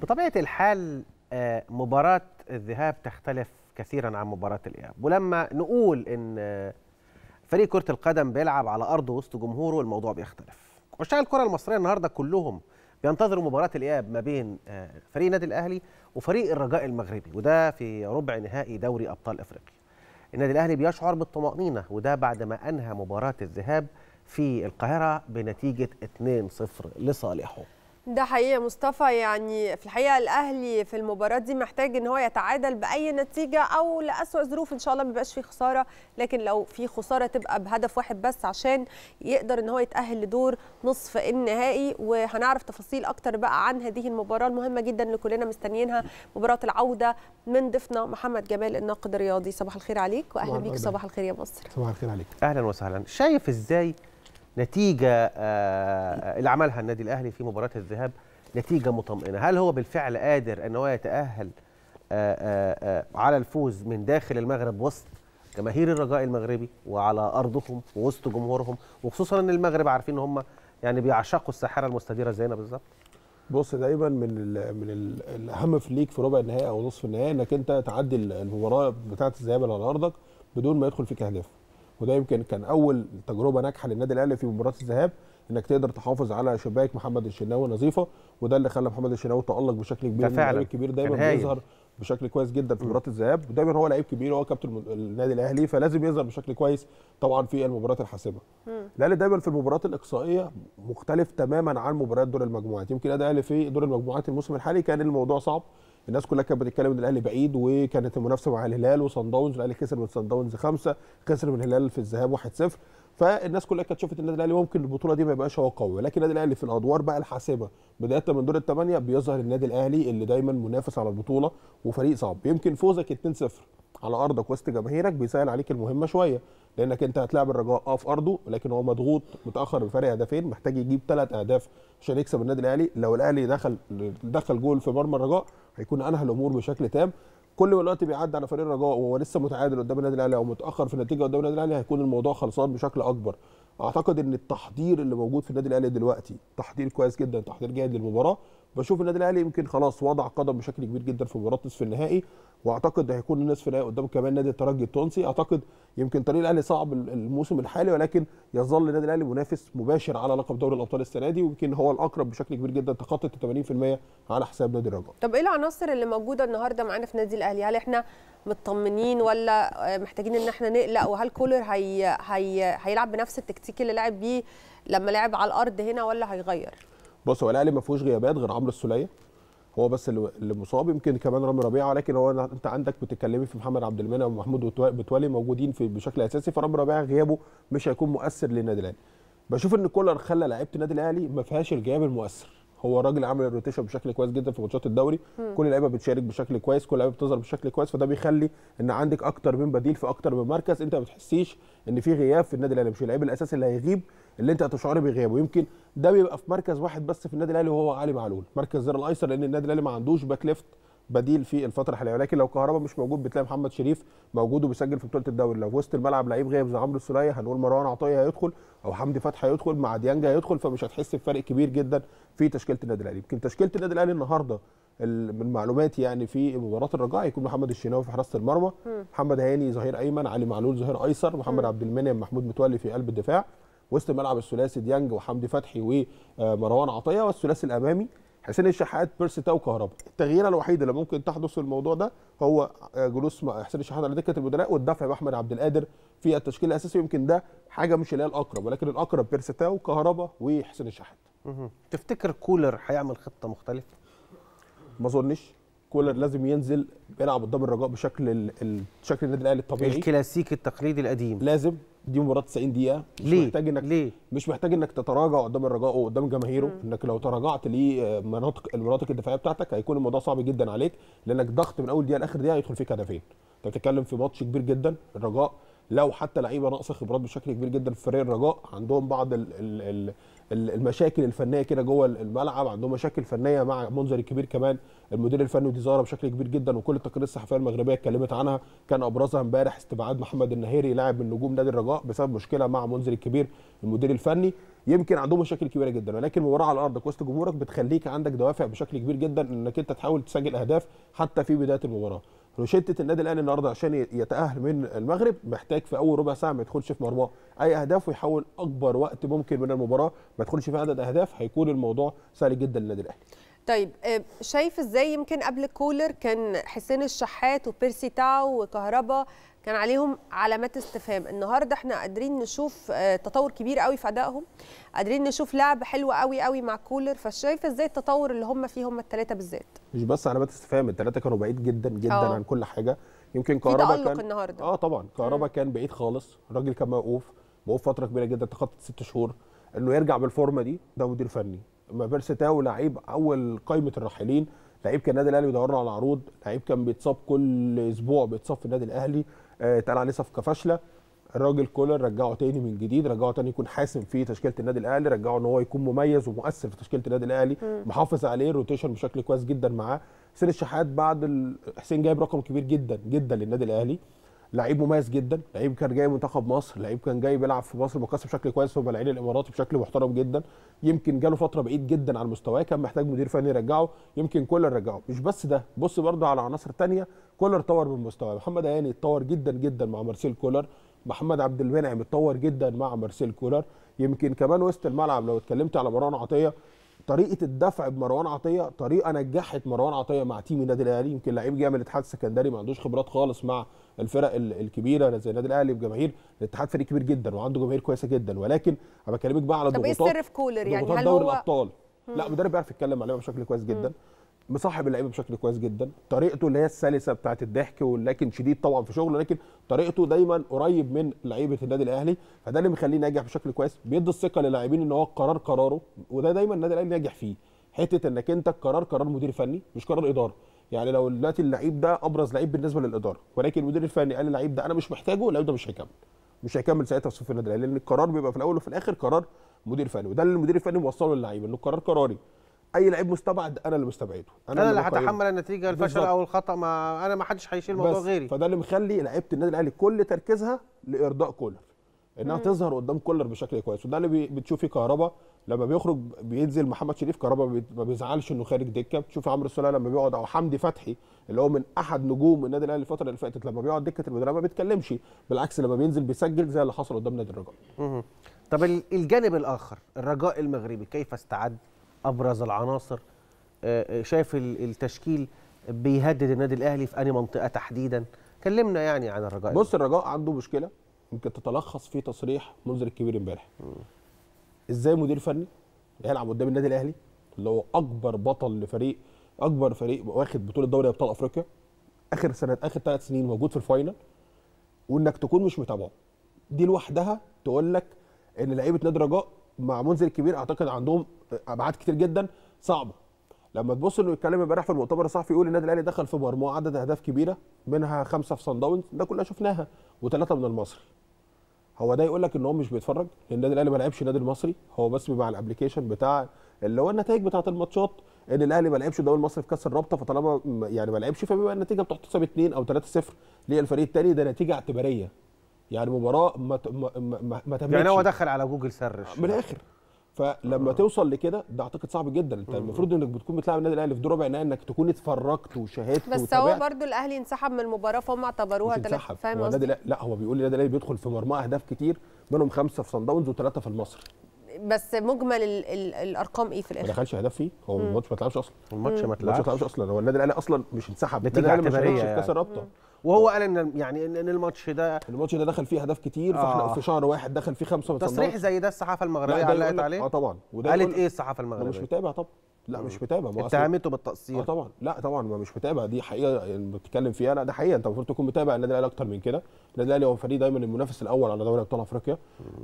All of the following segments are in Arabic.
بطبيعه الحال آه، مباراه الذهاب تختلف كثيرا عن مباراه الاياب ولما نقول ان آه، فريق كره القدم بيلعب على ارضه وسط جمهوره الموضوع بيختلف عشاق الكره المصريه النهارده كلهم بينتظروا مباراه الاياب ما بين آه، فريق النادي الاهلي وفريق الرجاء المغربي وده في ربع نهائي دوري ابطال افريقيا النادي الاهلي بيشعر بالطمانينه وده بعد ما انهى مباراه الذهاب في القاهره بنتيجه 2-0 لصالحه ده حقيقي مصطفى يعني في الحقيقه الاهلي في المباراه دي محتاج ان هو يتعادل باي نتيجه او لاسوا ظروف ان شاء الله ما يبقاش في خساره لكن لو في خساره تبقى بهدف واحد بس عشان يقدر ان هو يتاهل لدور نصف النهائي وهنعرف تفاصيل اكتر بقى عن هذه المباراه المهمه جدا اللي كلنا مستنيينها مباراه العوده من ضيفنا محمد جمال الناقد الرياضي صباح الخير عليك واهلا بيك صباح الخير يا مصر صباح الخير عليك اهلا وسهلا شايف ازاي نتيجه آه، آه، اللي عملها النادي الاهلي في مباراه الذهاب نتيجه مطمئنه هل هو بالفعل قادر ان هو يتاهل آه، على الفوز من داخل المغرب وسط جماهير الرجاء المغربي وعلى ارضهم ووسط جمهورهم وخصوصا ان المغرب عارفين ان هم يعني بيعشقوا الساحره المستديره زينا بالظبط بص دايما من الـ من الـ الاهم في ليك في ربع النهائي او نصف النهائي انك انت تعدي المباراه بتاعه الذهاب على ارضك بدون ما يدخل فيك اهداف وده يمكن كان اول تجربه ناجحه للنادي الاهلي في مباراه الذهاب انك تقدر تحافظ على شباك محمد الشناوي نظيفه وده اللي خلى محمد الشناوي تالق بشكل كبير ده فعلا الكبير دايما بيظهر بشكل كويس جدا في مباراه الذهاب ودايما هو لعيب كبير هو كابتن النادي الاهلي فلازم يظهر بشكل كويس طبعا في المباريات الحاسمه الاهلي دايما في المباريات الاقصائيه مختلف تماما عن مباريات دور المجموعات يمكن الاهلي في دور المجموعات الموسم الحالي كان الموضوع صعب الناس كلها كانت بتتكلم ان الاهلي بعيد وكانت المنافسه مع الهلال وصن داونز الاهلي خسر من صن داونز خمسه خسر من الهلال في الذهاب 1-0 فالناس كلها كانت شافت النادي الاهلي ممكن البطوله دي ما يبقاش هو قوي ولكن النادي الاهلي في الادوار بقى الحاسمه بدايه من دور الثمانيه بيظهر النادي الاهلي اللي دايما منافس على البطوله وفريق صعب يمكن فوزك 2-0 على ارضك وسط جماهيرك بيسهل عليك المهمه شويه لانك انت هتلاعب الرجاء اه في ارضه ولكن هو مضغوط متاخر بفارق هدفين محتاج يجيب ثلاث اهداف عشان يكسب النادي الاهلي لو الاهلي دخل دخل جول في مرمى الرجاء هيكون انهى الامور بشكل تام كل ما الوقت بيعدي على فريق الرجاء وهو لسه متعادل قدام النادي الاهلي او متاخر في النتيجه قدام النادي الاهلي هيكون الموضوع خلصان بشكل اكبر اعتقد ان التحضير اللي موجود في النادي الاهلي دلوقتي تحضير كويس جدا تحضير جيد للمباراه بشوف النادي الاهلي يمكن خلاص وضع قدم بشكل كبير جدا في مباراه نصف النهائي واعتقد هيكون النصف النهائي قدام كمان نادي الترجي التونسي اعتقد يمكن طريق الاهلي صعب الموسم الحالي ولكن يظل النادي الاهلي منافس مباشر على لقب دوري الابطال السنه دي ويمكن هو الاقرب بشكل كبير جدا ال 80% على حساب نادي الرجاء. طب ايه العناصر اللي موجوده النهارده معانا في نادي الاهلي؟ هل احنا مطمنين ولا محتاجين ان احنا نقلق وهل كولر هي هي هيلعب بنفس التكتيك اللي لعب بيه لما لعب على الارض هنا ولا هيغير؟ بص هو الاهلي ما فيهوش غيابات غير عمرو السوليه هو بس اللي مصاب يمكن كمان رامي ربيعه ولكن هو انت عندك بتتكلمي في محمد عبد المنعم ومحمود بتولي موجودين في بشكل اساسي فرامي ربيعه غيابه مش هيكون مؤثر للنادي الاهلي بشوف ان كولر خلى لعيبه النادي الاهلي ما فيهاش الغياب المؤثر هو الراجل عامل الروتيشن بشكل كويس جدا في ماتشات الدوري م. كل اللعيبه بتشارك بشكل كويس كل اللعيبه بتظهر بشكل كويس فده بيخلي ان عندك اكتر من بديل في اكتر من مركز انت ما بتحسيش ان في غياب في النادي الاهلي مش اللعيب الاساسي اللي هيغيب اللي انت هتشعر بغيابه يمكن ده بيبقى في مركز واحد بس في النادي الاهلي وهو علي معلول مركز زر الايسر لان النادي الاهلي ما عندوش باك ليفت بديل في الفتره الحاليه لكن لو كهربا مش موجود بتلاقي محمد شريف موجود وبيسجل في بطوله الدوري لو في وسط الملعب لعيب غايب زي عمرو السوليه هنقول مروان عطيه هيدخل او حمدي فتحي هيدخل مع ديانجا هيدخل فمش هتحس بفرق كبير جدا في تشكيله النادي الاهلي يمكن تشكيله النادي الاهلي النهارده من معلوماتي يعني في مباراه الرجاء هيكون محمد الشناوي في حراسه المرمى محمد هاني ظهير ايمن علي معلول ظهير ايسر محمد عبد المنعم محمود متولي في قلب الدفاع وسط الملعب الثلاثي ديانج وحمدي فتحي ومروان عطيه والثلاثي الامامي حسين الشحات بيرسي تاو كهربا التغيير الوحيد اللي ممكن تحدث في الموضوع ده هو آه، جلوس حسين الشحات على دكه البدلاء والدفع باحمد عبد القادر في التشكيل الاساسي يمكن ده حاجه مش اللي هي الاقرب ولكن الاقرب بيرسي تاو كهربا وحسين الشحات تفتكر كولر هيعمل خطه مختلفه ما اظنش كولر لازم ينزل يلعب قدام الرجاء بشكل شكل النادي الاهلي الطبيعي الكلاسيكي التقليدي القديم لازم دي مباراه 90 دقيقه مش ليه؟ محتاج انك ليه؟ مش محتاج انك تتراجع قدام الرجاء وقدام جماهيره مم. انك لو تراجعت لمناطق آه، المناطق الدفاعيه بتاعتك هيكون الموضوع صعب جدا عليك لانك ضغط من اول دقيقه لاخر دقيقه هيدخل فيك هدفين انت بتتكلم في ماتش كبير جدا الرجاء لو حتى لعيبه ناقصه خبرات بشكل كبير جدا في فريق الرجاء عندهم بعض الـ الـ الـ المشاكل الفنيه كده جوه الملعب عندهم مشاكل فنيه مع منظر الكبير كمان المدير الفني ودي ظاهره بشكل كبير جدا وكل التقارير الصحفيه المغربيه اتكلمت عنها كان ابرزها امبارح استبعاد محمد النهيري لاعب من نجوم نادي الرجاء بسبب مشكله مع منذر الكبير المدير الفني يمكن عندهم مشاكل كبيره جدا ولكن مباراه على الارض وسط جمهورك بتخليك عندك دوافع بشكل كبير جدا انك انت تحاول تسجل اهداف حتى في بدايه المباراه روشته النادي الاهلي النهارده عشان يتاهل من المغرب محتاج في اول ربع ساعه ما يدخلش في مرماه اي اهداف ويحاول اكبر وقت ممكن من المباراه ما يدخلش في عدد اهداف هيكون الموضوع سهل جدا للنادي الاهلي طيب آه، شايف ازاي يمكن قبل كولر كان حسين الشحات وبيرسي تاو وكهربا كان عليهم علامات استفهام النهارده احنا قادرين نشوف آه، تطور كبير قوي في ادائهم قادرين نشوف لعب حلو قوي قوي مع كولر فشايفه ازاي التطور اللي هم فيه هم الثلاثه بالذات مش بس علامات استفهام الثلاثه كانوا بعيد جدا جدا أوه. عن كل حاجه يمكن كهربا كان النهارده اه طبعا كهربا كان بعيد خالص الراجل كان موقوف موقوف فتره كبيره جدا تخطت ست شهور انه يرجع بالفورمه دي ده مدير فني ما تاو لعيب اول قائمه الراحلين لعيب كان النادي الاهلي بيدورنا على عروض لعيب كان بيتصاب كل اسبوع بيتصاب في النادي الاهلي اتقال آه، عليه صفقه فاشله الراجل كولر رجعه تاني من جديد رجعه تاني يكون حاسم في تشكيله النادي الاهلي رجعه ان هو يكون مميز ومؤثر في تشكيله النادي الاهلي محافظ عليه الروتيشن بشكل كويس جدا معاه حسين الشحات بعد حسين جايب رقم كبير جدا جدا للنادي الاهلي لعيب مميز جدا لعيب كان جاي منتخب مصر لعيب كان جاي بيلعب في مصر المقاصه بشكل كويس في العين الاماراتي بشكل محترم جدا يمكن جاله فتره بعيد جدا عن مستواه كان محتاج مدير فني يرجعه يمكن كولر رجعه مش بس ده بص برده على عناصر ثانيه كولر طور من مستواه محمد عياني اتطور جدا جدا مع مارسيل كولر محمد عبد المنعم اتطور جدا مع مارسيل كولر يمكن كمان وسط الملعب لو اتكلمت على مروان عطيه طريقه الدفع بمروان عطيه طريقه نجحت مروان عطيه مع تيم النادي الاهلي يمكن لعيب جاي من الاتحاد السكندري ما عندوش خبرات خالص مع الفرق الكبيره زي النادي الاهلي بجماهير الاتحاد فريق كبير جدا وعنده جماهير كويسه جدا ولكن انا بكلمك بقى على الضغوطات طب ايه السر في كولر يعني هل هو الابطال لا مدرب بيعرف يتكلم عليهم بشكل كويس جدا مم. مصاحب اللعيبه بشكل كويس جدا طريقته اللي هي السلسه بتاعه الضحك ولكن شديد طبعا في شغله لكن طريقته دايما قريب من لعيبه النادي الاهلي فده اللي مخليه ناجح بشكل كويس بيدي الثقه للاعبين ان هو القرار قراره وده دايما النادي الاهلي ناجح فيه حته انك انت القرار قرار مدير فني مش قرار اداره يعني لو دلوقتي اللعيب ده ابرز لعيب بالنسبه للاداره ولكن المدير الفني قال اللعيب ده انا مش محتاجه اللعيب ده مش هيكمل مش هيكمل ساعتها في صفوف النادي الاهلي لان القرار بيبقى في الاول وفي الاخر قرار مدير فني وده اللي المدير الفني موصله للعيب انه قرار قراري اي لعيب مستبعد انا اللي مستبعده انا, أنا اللي هتحمل النتيجه الفشل او الخطا ما انا ما حدش هيشيل الموضوع غيري فده اللي مخلي لعيبه النادي الاهلي كل تركيزها لارضاء كولر انها مم. تظهر قدام كولر بشكل كويس وده اللي بتشوفي كهربا لما بيخرج بينزل محمد شريف كهربا ما بيزعلش انه خارج دكه بتشوف عمرو السوليه لما بيقعد او حمدي فتحي اللي هو من احد نجوم النادي الاهلي الفتره اللي فاتت لما بيقعد دكه المدرب ما بيتكلمش بالعكس لما بينزل بيسجل زي اللي حصل قدام نادي الرجاء طب الجانب الاخر الرجاء المغربي كيف استعد ابرز العناصر آه، آه، شايف التشكيل بيهدد النادي الاهلي في انهي منطقه تحديدا كلمنا يعني عن الرجاء بص الرجاء عنده مشكله يمكن تتلخص في تصريح منذر الكبير امبارح ازاي مدير فني يلعب قدام النادي الاهلي اللي هو اكبر بطل لفريق اكبر فريق واخد بطوله دوري ابطال افريقيا اخر سنه اخر ثلاث سنين موجود في الفاينل وانك تكون مش متابعه دي لوحدها تقول لك ان لعيبه نادي الرجاء مع منذر الكبير اعتقد عندهم ابعاد كتير جدا صعبه لما تبص انه يتكلم امبارح في المؤتمر الصحفي يقول النادي الاهلي دخل في مرمى عدد اهداف كبيره منها خمسه في صن داونز ده كلها شفناها وثلاثه من المصري هو ده يقول لك ان هو مش بيتفرج النادي الاهلي ما لعبش النادي المصري هو بس مع الابلكيشن بتاع اللي هو النتائج بتاعه الماتشات ان الاهلي ما لعبش الدوري المصري في كاس الرابطه فطالما يعني ما لعبش فبيبقى النتيجه بتحتسب 2 او 3-0 للفريق الثاني ده نتيجه اعتباريه يعني مباراه ما ما ما, تمتش. يعني هو دخل على جوجل سرش من الاخر فلما آه. توصل لكده ده اعتقد صعب جدا انت المفروض انك بتكون بتلعب النادي الاهلي في دور ربع النهائي انك تكون اتفرجت وشاهدت بس وتابعت. هو برضو الاهلي انسحب من المباراه فهم اعتبروها ثلاث فاهم قصدي لا هو بيقول النادي الاهلي بيدخل في مرمى اهداف كتير منهم خمسه في صن داونز وثلاثه في المصري بس مجمل الـ الـ الارقام ايه في الاخر؟ ما دخلش اهداف فيه هو الماتش ما اتلعبش اصلا الماتش ما اتلعبش اصلا هو النادي الاهلي اصلا مش انسحب نتيجه اعتباريه مش كاس الرابطه يعني. وهو قال ان يعني ان الماتش ده الماتش ده دخل فيه اهداف كتير آه. فاحنا في شهر واحد دخل فيه خمسه تصريح زي ده الصحافه المغربيه علقت عليه اه طبعا وده قالت ايه الصحافه المغربيه؟ مش متابع طبعا لا مش متابع ما اتهمته بالتقصير اه طبعا لا طبعا ما مش متابع دي حقيقه يعني بتتكلم فيها لا ده حقيقه انت المفروض تكون متابع النادي الاهلي اكتر من كده النادي الاهلي هو فريق دايما المنافس الاول على دوري ابطال افريقيا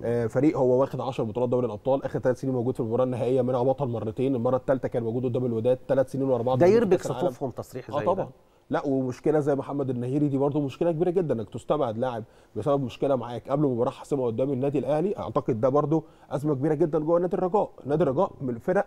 آه فريق هو واخد 10 بطولات دوري الابطال اخر ثلاث سنين موجود في المباراه النهائيه منها بطل مرتين المره الثالثه كان موجود قدام الوداد ثلاث سنين ورا بعض ده يربك صفوفهم تصريح آه، زي اه طبعا لا ومشكله زي محمد النهيري دي برضه مشكله كبيره جدا انك تستبعد لاعب بسبب مشكله معاك قبل مباراه حاسمه قدام النادي الاهلي اعتقد ده برضه ازمه كبيره جدا جوه نادي الرجاء نادي الرجاء من الفرق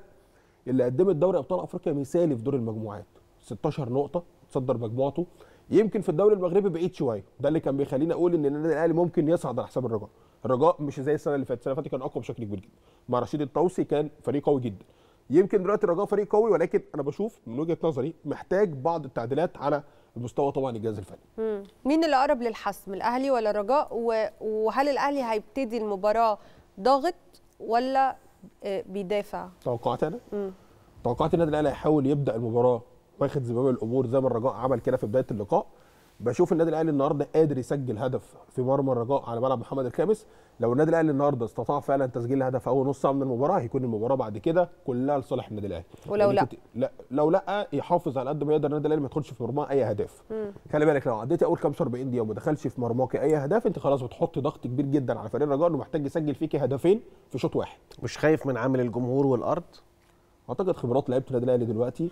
اللي قدمت دوري ابطال افريقيا مثالي في دور المجموعات 16 نقطه تصدر مجموعته يمكن في الدوري المغربي بعيد شويه ده اللي كان بيخليني اقول ان النادي الاهلي ممكن يصعد على حساب الرجاء الرجاء مش زي السنه اللي فاتت السنه اللي فاتت كان اقوى بشكل كبير جدا مع رشيد الطوسي كان فريق قوي جدا يمكن دلوقتي الرجاء فريق قوي ولكن انا بشوف من وجهه نظري محتاج بعض التعديلات على المستوى طبعا الجهاز الفني مين اللي اقرب للحسم الاهلي ولا الرجاء وهل الاهلي هيبتدي المباراه ضاغط ولا بيدافع توقعات انا توقعات النادي الاهلي هيحاول يبدا المباراه واخد زمام الامور زي ما الرجاء عمل كده في بدايه اللقاء بشوف النادي الاهلي النهارده قادر يسجل هدف في مرمى الرجاء على ملعب محمد الخامس لو النادي الاهلي النهارده استطاع فعلا تسجيل هدف اول نص ساعه من المباراه هيكون المباراه بعد كده كلها لصالح النادي الاهلي ولو يعني لا لا لو لا يحافظ على قد ما يقدر النادي الاهلي ما يدخلش في مرماه اي اهداف خلي بالك لو عديتي اول 45 دقيقه وما دخلش في مرماك اي اهداف انت خلاص بتحط ضغط كبير جدا على فريق الرجاء انه محتاج يسجل فيك هدفين في شوط واحد مش خايف من عامل الجمهور والارض اعتقد خبرات لعيبه النادي الاهلي دلوقتي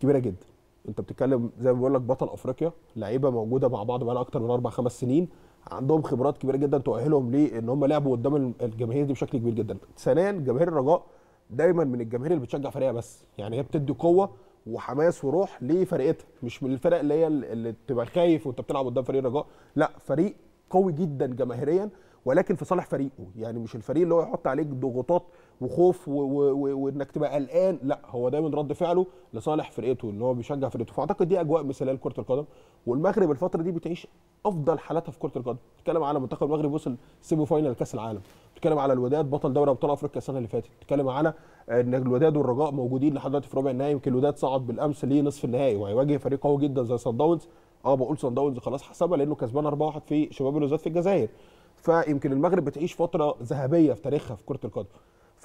كبيره جدا انت بتتكلم زي ما بقول لك بطل افريقيا لعيبه موجوده مع بعض بقالها اكتر من اربع خمس سنين عندهم خبرات كبيره جدا تؤهلهم ليه ان هم لعبوا قدام الجماهير دي بشكل كبير جدا ثانيا جماهير الرجاء دايما من الجماهير اللي بتشجع فريقها بس يعني هي بتدي قوه وحماس وروح لفرقتها مش من الفرق اللي هي اللي بتبقى خايف وانت بتلعب قدام فريق الرجاء لا فريق قوي جدا جماهيريا ولكن في صالح فريقه يعني مش الفريق اللي هو يحط عليك ضغوطات وخوف وانك تبقى قلقان لا هو دايما رد فعله لصالح فرقته ان هو بيشجع فرقته فاعتقد دي اجواء مثاليه لكره القدم والمغرب الفتره دي بتعيش افضل حالاتها في كره القدم بتتكلم على منتخب المغرب وصل سيمي فاينل كاس العالم بتتكلم على الوداد بطل دوري ابطال افريقيا السنه اللي فاتت بتتكلم على ان الوداد والرجاء موجودين لحد دلوقتي في ربع النهائي يمكن الوداد صعد بالامس لنصف النهائي وهيواجه فريق قوي جدا زي صن داونز اه بقول صن داونز خلاص حسبها لانه كسبان 4-1 في شباب الوزاد في الجزائر فيمكن المغرب بتعيش فتره ذهبيه في تاريخها في كره القدم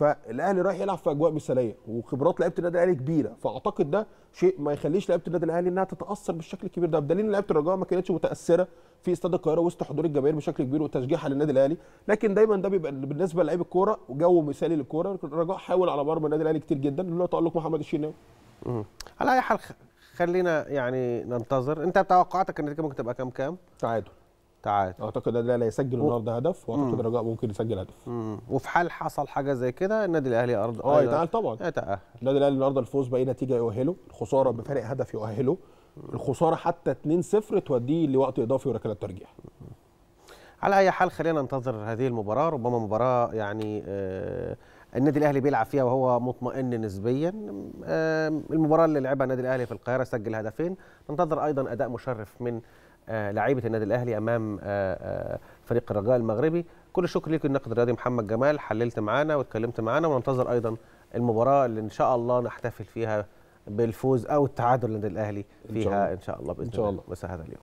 فالاهلي رايح يلعب في اجواء مثاليه وخبرات لعيبه النادي الاهلي كبيره فاعتقد ده شيء ما يخليش لعيبه النادي الاهلي انها تتاثر بالشكل الكبير ده بدليل ان لعيبه الرجاء ما كانتش متاثره في استاد القاهره وسط حضور الجماهير بشكل كبير وتشجيعها للنادي الاهلي لكن دايما ده بيبقى بالنسبه للاعيب الكوره جو مثالي للكوره الرجاء حاول على مرمى النادي الاهلي كتير جدا اللي هو تالق محمد الشناوي على اي حال خلينا يعني ننتظر انت توقعاتك النتيجه ممكن تبقى كام كام تعادل تعادل اعتقد ده الاهلي هيسجل النهارده هدف واعتقد الرجاء ممكن يسجل هدف مم. وفي حال حصل حاجه زي كده النادي الاهلي ارض اه يتاهل أيوة. طبعا يتاهل النادي الاهلي النهارده الفوز باي نتيجه يؤهله الخساره بفارق هدف يؤهله الخساره حتى 2-0 توديه لوقت اضافي وركلات ترجيح على اي حال خلينا ننتظر هذه المباراه ربما مباراه يعني آه النادي الاهلي بيلعب فيها وهو مطمئن نسبيا آه المباراه اللي لعبها النادي الاهلي في القاهره سجل هدفين ننتظر ايضا اداء مشرف من آه، لعيبه النادي الاهلي امام آه، آه، فريق الرجاء المغربي كل الشكر ليك النقد الرياضي محمد جمال حللت معانا واتكلمت معانا وننتظر ايضا المباراه اللي ان شاء الله نحتفل فيها بالفوز او التعادل للنادي الاهلي فيها ان شاء الله, إن شاء الله باذن الله مساء هذا اليوم